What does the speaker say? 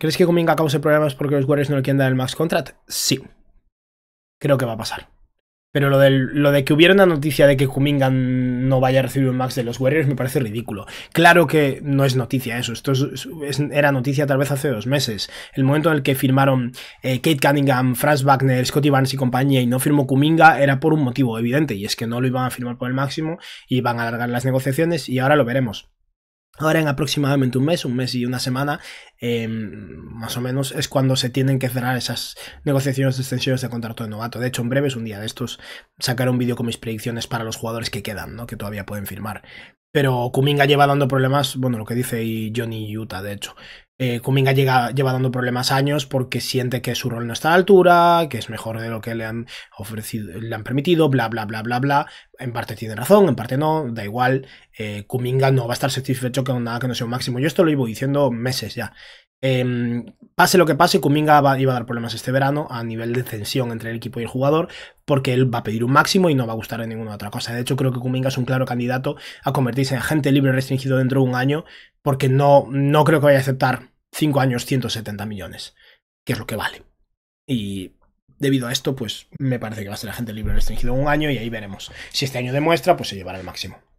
¿Crees que Kuminga cause problemas porque los Warriors no le quieren dar el max contract? Sí. Creo que va a pasar. Pero lo, de que hubiera una noticia de que Kuminga no vaya a recibir un max de los Warriors me parece ridículo. Claro que no es noticia eso, esto era noticia tal vez hace dos meses. El momento en el que firmaron eh, Kate Cunningham, Franz Wagner, Scotty Barnes y compañía y no firmó Kuminga era por un motivo evidente y es que no lo iban a firmar por el máximo y iban a alargar las negociaciones y ahora lo veremos. Ahora en aproximadamente un mes, un mes y una semana, em, más o menos es cuando se tienen que cerrar esas negociaciones de extensiones de contrato de novato. De hecho, en breve es un día de estos, sacaré un vídeo con mis predicciones para los jugadores que quedan, ¿no? que todavía pueden firmar. Pero Kuminga lleva dando problemas, bueno, lo que dice y Johnny Utah, de hecho, eh, Kuminga lleva dando problemas años porque siente que su rol no está a la altura, que es mejor de lo que le han ofrecido, le han permitido, bla, bla, bla, bla, bla. En parte tiene razón, en parte no, da igual. Eh, Kuminga no va a estar satisfecho con nada que no sea un máximo. Yo esto lo llevo diciendo meses ya. Em, pase lo que pase, Kuminga iba a dar problemas este verano a nivel de tensión entre el equipo y el jugador, porque él va a pedir un máximo y no va a gustar en ninguna otra cosa. De hecho, creo que Kuminga es un claro candidato a convertirse en agente libre restringido dentro de un año, porque no, no creo que vaya a aceptar 5 años 170 millones, que es lo que vale. Y debido a esto, pues me parece que va a ser la gente libre restringido un año y ahí veremos. Si este año demuestra, pues se llevará el máximo.